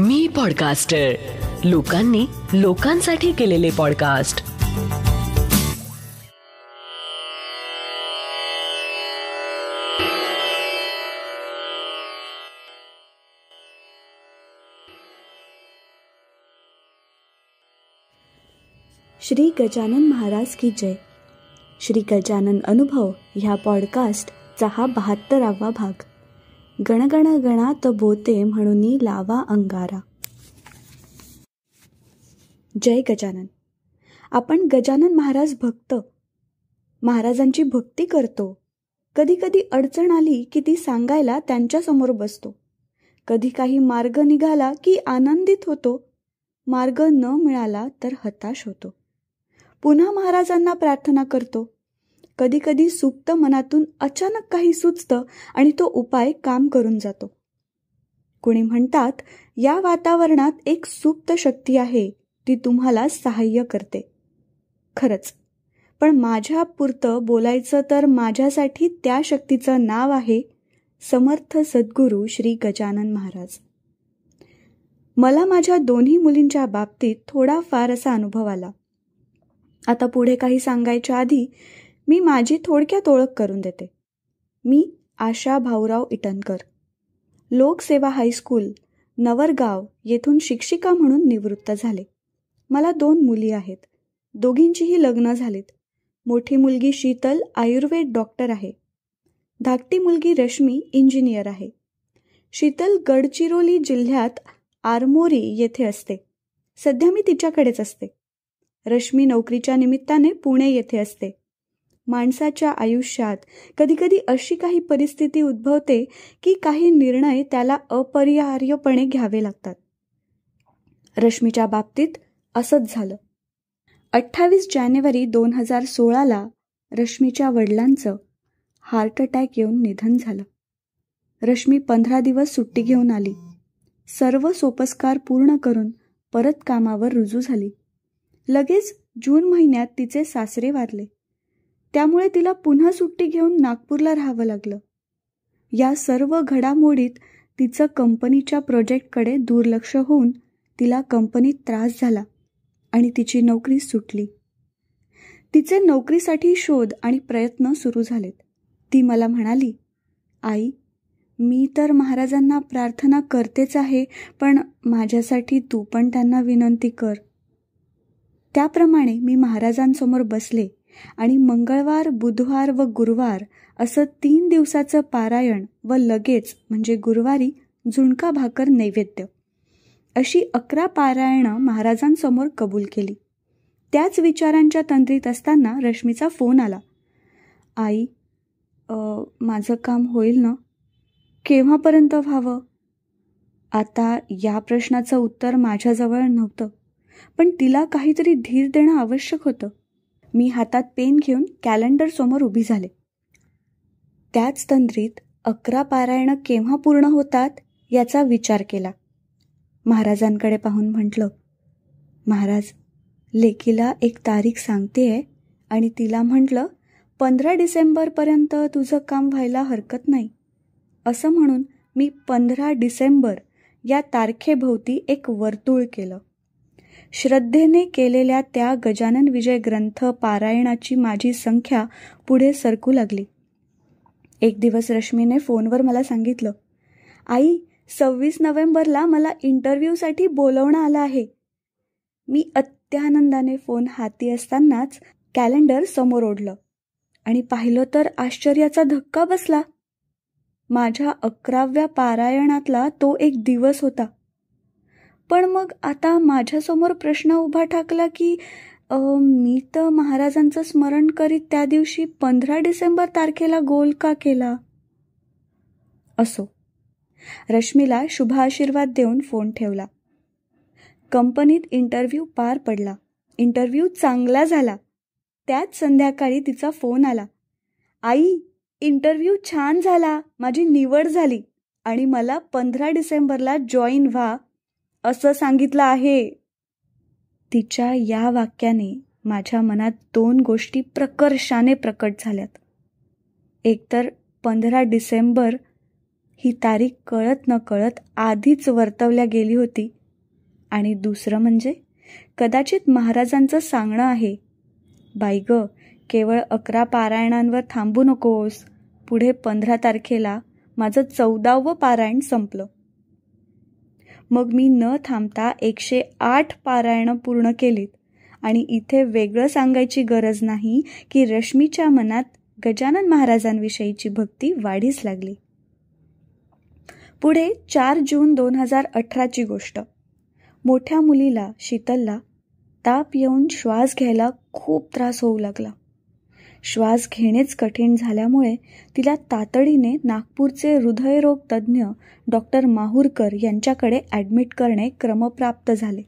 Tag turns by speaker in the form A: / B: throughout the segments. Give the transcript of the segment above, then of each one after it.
A: मी podcaster लोकांनी लोकांसाठी केलेले पॉडकास्ट श्री गजानन महाराज की जय श्री गजानन अनुभव ह्या पॉडकास्टचा हा बहात्तरावा भाग गणात बोते म्हणून लावा अंगारा जय गजानन आपण गजानन महाराज भक्त महाराजांची भक्ती करतो कधी कधी अडचण आली की ती सांगायला त्यांच्या समोर बसतो कधी काही मार्ग निघाला की आनंदित होतो मार्ग न मिळाला तर हताश होतो पुन्हा महाराजांना प्रार्थना करतो कधीकधी सुप्त मनातून अचानक काही सुचतं आणि तो उपाय काम करून जातो कुणी म्हणतात या वातावरणात एक सुप्त शक्ती आहे ती तुम्हाला सहाय्य करते खरंच पण माझ्या पुरतं बोलायचं तर माझ्यासाठी त्या शक्तीचं नाव आहे समर्थ सद्गुरू श्री गजानन महाराज मला माझ्या दोन्ही मुलींच्या बाबतीत थोडाफार असा अनुभव आला आता पुढे काही सांगायच्या आधी मी माझी थोडक्यात ओळख करून देते मी आशा भाऊराव इटनकर लोकसेवा हायस्कूल नवरगाव येथून शिक्षिका म्हणून निवृत्त झाले मला दोन मुली आहेत दोघींचीही लग्न झालीत मोठी मुलगी शीतल आयुर्वेद डॉक्टर आहे धाकटी मुलगी रश्मी इंजिनियर आहे शीतल गडचिरोली जिल्ह्यात आरमोरी येथे असते सध्या मी तिच्याकडेच असते रश्मी नोकरीच्या निमित्ताने पुणे येथे असते माणसाच्या आयुष्यात कधीकधी अशी काही परिस्थिती उद्भवते की काही निर्णय त्याला अपरिहार्यपणे घ्यावे लागतात रश्मीच्या बाबतीत असंच झालं अठ्ठावीस जानेवारी दोन हजार सोळाला रश्मीच्या वडिलांचं हार्ट अटॅक येऊन निधन झालं रश्मी पंधरा दिवस सुट्टी घेऊन आली सर्व सोपस्कार पूर्ण करून परत कामावर रुजू झाली लगेच जून महिन्यात तिचे सासरे वारले त्यामुळे तिला पुन्हा सुट्टी घेऊन नागपूरला राहावं लागलं या सर्व घडामोडीत तिचं कंपनीच्या प्रोजेक्टकडे दुर्लक्ष होऊन तिला कंपनीत त्रास झाला आणि तिची नोकरी सुटली तिचे नोकरीसाठी शोध आणि प्रयत्न सुरू झालेत ती मला म्हणाली आई मी तर महाराजांना प्रार्थना करतेच आहे पण माझ्यासाठी तू पण त्यांना विनंती कर त्याप्रमाणे मी महाराजांसमोर बसले आणि मंगळवार बुधवार व गुरुवार असं तीन दिवसाचं पारायण व लगेच म्हणजे गुरुवारी झुणका भाकर नैवेद्य अशी अकरा पारायणं महाराजांसमोर कबूल केली त्याच विचारांच्या तंद्रीत असताना रश्मीचा फोन आला आई माझं काम होईल ना केव्हापर्यंत व्हावं आता या प्रश्नाचं उत्तर माझ्याजवळ नव्हतं पण तिला काहीतरी धीर देणं आवश्यक होतं मी हातात पेन घेऊन कॅलेंडरसमोर उभी झाले त्याच तंद्रीत अकरा पारायण केव्हा पूर्ण होतात याचा विचार केला महाराजांकडे पाहून म्हटलं महाराज लेकीला एक तारीख आहे आणि तिला म्हटलं पंधरा डिसेंबरपर्यंत तुझं काम व्हायला हरकत नाही असं म्हणून मी पंधरा डिसेंबर या तारखेभोवती एक वर्तुळ केलं श्रद्धेने केलेल्या त्या गजानन विजय ग्रंथ पारायणाची माझी संख्या पुढे सरकू लागली एक दिवस रश्मीने फोनवर मला सांगितलं आई सव्वीस नोव्हेंबरला मला इंटरव्ह्यूसाठी बोलवणं आलं आहे मी अत्यानंदाने फोन हाती असतानाच कॅलेंडर समोर ओढलं आणि पाहिलं तर आश्चर्याचा धक्का बसला माझ्या अकराव्या पारायणातला तो एक दिवस होता पण मग आता माझ्यासमोर प्रश्न उभा ठाकला की मी तर महाराजांचं स्मरण करीत त्या दिवशी पंधरा डिसेंबर तारखेला गोल का केला असो रश्मीला शुभाशीर्वाद देऊन फोन ठेवला कंपनीत इंटरव्ह्यू पार पडला इंटरव्ह्यू चांगला झाला त्याच संध्याकाळी तिचा फोन आला आई इंटरव्ह्यू छान झाला माझी निवड झाली आणि मला पंधरा डिसेंबरला जॉईन व्हा असं सांगितलं आहे तिच्या या वाक्याने माझ्या मनात दोन गोष्टी प्रकर्षाने प्रकट झाल्यात एकतर पंधरा डिसेंबर ही तारीख कळत न कळत आधीच वर्तवल्या गेली होती आणि दुसरं म्हणजे कदाचित महाराजांचं सांगणं आहे बाई ग केवळ अकरा पारायणांवर थांबू नकोस पुढे पंधरा तारखेला माझं चौदावं पारायण संपलं मग मी न थांबता एकशे आठ पारायणं पूर्ण केलीत आणि इथे वेगळं सांगायची गरज नाही की रश्मीच्या मनात गजानन महाराजांविषयीची भक्ती वाढीस लागली पुढे चार जून दोन हजार अठराची गोष्ट मोठ्या मुलीला शीतलला ताप येऊन श्वास घ्यायला खूप त्रास होऊ लागला श्वास घेणेच कठीण झाल्यामुळे तिला तातडीने नागपूरचे हृदयरोग तज्ज्ञ डॉक्टर माहूरकर यांच्याकडे ॲडमिट करणे क्रमप्राप्त झाले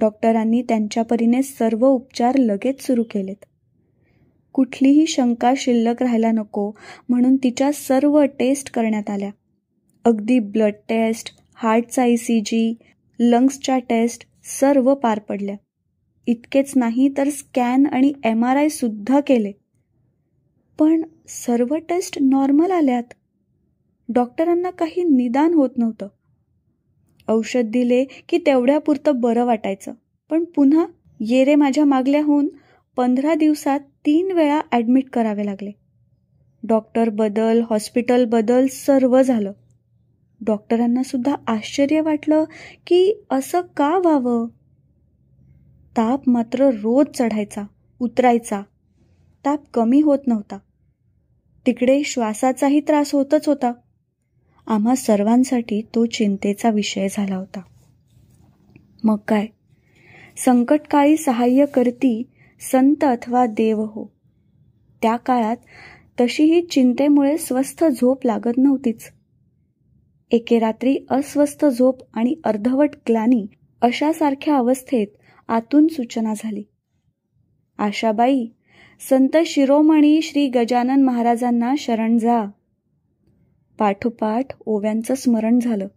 A: डॉक्टरांनी त्यांच्या परीने सर्व उपचार लगेच सुरू केलेत कुठलीही शंका शिल्लक राहायला नको म्हणून तिच्या सर्व टेस्ट करण्यात आल्या अगदी ब्लड टेस्ट हार्टचा आय सी जी लंग्सच्या टेस्ट सर्व पार पडल्या इतकेच नाही तर स्कॅन आणि एम आर आय सुद्धा केले पण सर्व टेस्ट नॉर्मल आल्यात डॉक्टरांना काही निदान होत नव्हतं औषध दिले की तेवढ्यापुरतं बरं वाटायचं पण पुन्हा येरे माझ्या मागल्याहून पंधरा दिवसात तीन वेळा ॲडमिट करावे लागले डॉक्टर बदल हॉस्पिटल बदल सर्व झालं डॉक्टरांना सुद्धा आश्चर्य वाटलं की असं का व्हावं ताप मात्र रोज चढायचा उतरायचा ताप कमी होत नव्हता तिकडे श्वासाचाही त्रास होतच होता आम्हा सर्वांसाठी तो चिंतेचा विषय झाला होता मग काय संकटकाळी सहाय्य करती संत अथवा देव हो त्या काळात तशीही चिंतेमुळे स्वस्थ झोप लागत नव्हतीच एके रात्री अस्वस्थ झोप आणि अर्धवट ग्लानी अशासारख्या अवस्थेत आतून सूचना झाली आशाबाई संत शिरोमणी श्री गजानन महाराजांना शरण जा पाठोपाठ ओव्यांचं स्मरण झालं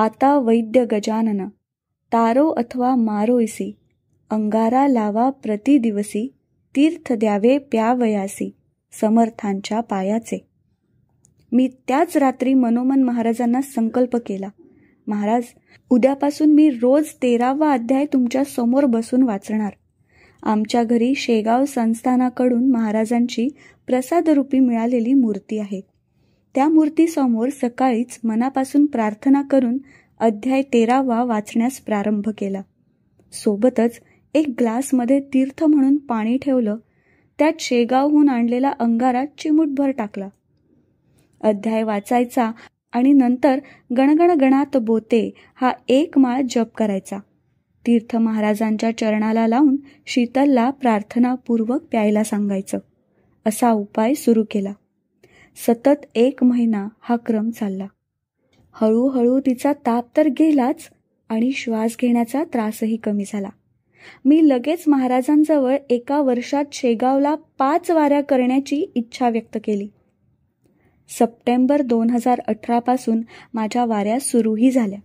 A: आता वैद्य गजानन तारो अथवा मारो इसी अंगारा लावा प्रतिदिवसी तीर्थ द्यावे प्यावयासी समर्थांच्या पायाचे मी त्याच रात्री मनोमन महाराजांना संकल्प केला महाराज उद्यापासून मी रोज तेरावा अध्याय तुमच्या समोर बसून वाचणार आमच्या घरी शेगाव संस्थानाकडून महाराजांची प्रसादरूपी मिळालेली मूर्ती आहे त्या मूर्तीसमोर सकाळीच मनापासून प्रार्थना करून अध्याय तेरावा वाचण्यास प्रारंभ केला सोबतच एक ग्लासमध्ये तीर्थ म्हणून पाणी ठेवलं त्यात शेगावहून आणलेला अंगारा चिमूटभर टाकला अध्याय वाचायचा आणि नंतर गणगण गणात बोते हा एक माळ जप करायचा तीर्थ महाराजांच्या चरणाला लावून शीतलला प्रार्थनापूर्वक प्यायला सांगायचं असा उपाय सुरू केला सतत एक महिना हा क्रम चालला हळूहळू तिचा ताप तर गेलाच आणि श्वास घेण्याचा त्रासही कमी झाला मी लगेच महाराजांजवळ एका वर्षात शेगावला पाच वाऱ्या करण्याची इच्छा व्यक्त केली सप्टेंबर दोन हजार अठरापासून माझ्या वाऱ्या सुरूही झाल्या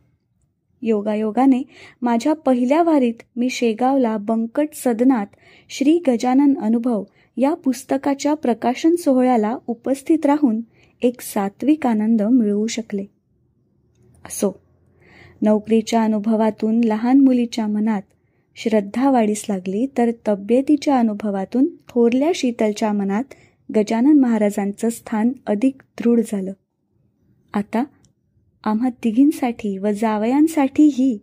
A: योगायोगाने माझ्या पहिल्या वारीत मी शेगावला बंकट सदनात श्री गजानन अनुभव या पुस्तकाच्या प्रकाशन सोहळ्याला उपस्थित राहून एक सात्विक आनंद मिळवू शकले असो नोकरीच्या अनुभवातून लहान मुलीच्या मनात श्रद्धा वाढीस लागली तर तब्येतीच्या अनुभवातून थोरल्या शीतलच्या मनात गजानन महाराजांचं स्थान अधिक दृढ झालं आता आम्हा तिघींसाठी व जावयांसाठीही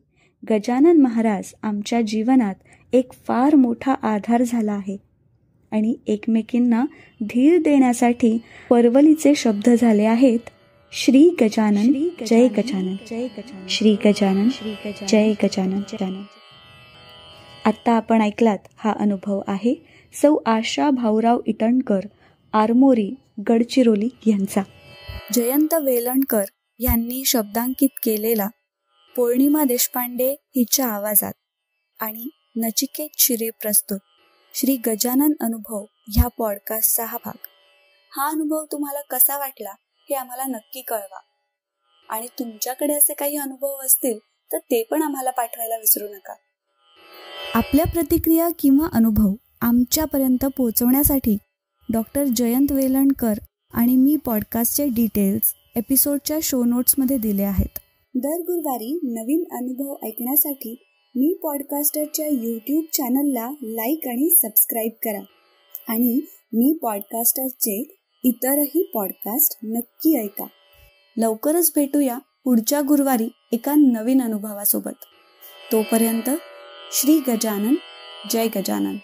A: गजानन महाराज आमच्या जीवनात एक फार मोठा आधार झाला आहे आणि एकमेकींना धीर देण्यासाठी परवलीचे शब्द झाले आहेत श्री गजानन जय गजानन जय श्री गजानन जय गजानन गजानन आत्ता आपण ऐकलात हा अनुभव आहे सौ आशा भाऊराव इटणकर आरमोरी गडचिरोली यांचा जयंत वेलणकर यांनी शब्दांकित केलेला पौर्णिमा देशपांडे हिच्या आवाजात आणि नचिकेत शिरे प्रस्तुत श्री गजानन अनुभव ह्या पॉडकास्टचा हा भाग हा अनुभव तुम्हाला कसा वाटला हे आम्हाला नक्की कळवा आणि तुमच्याकडे असे काही अनुभव असतील तर ते पण आम्हाला पाठवायला विसरू नका आपल्या प्रतिक्रिया किंवा अनुभव आमच्यापर्यंत पोहोचवण्यासाठी डॉक्टर जयंत वेलणकर आणि मी पॉडकास्टचे डिटेल्स एपिसोडच्या शो नोट्समध्ये दिले आहेत दर गुरुवारी नवीन अनुभव ऐकण्यासाठी मी पॉडकास्टरच्या यूट्यूब चॅनलला लाईक आणि सबस्क्राईब करा आणि मी पॉडकास्टरचे इतरही पॉडकास्ट नक्की ऐका लवकरच भेटूया पुढच्या गुरुवारी एका नवीन अनुभवासोबत तोपर्यंत श्री गजानन जय गजानन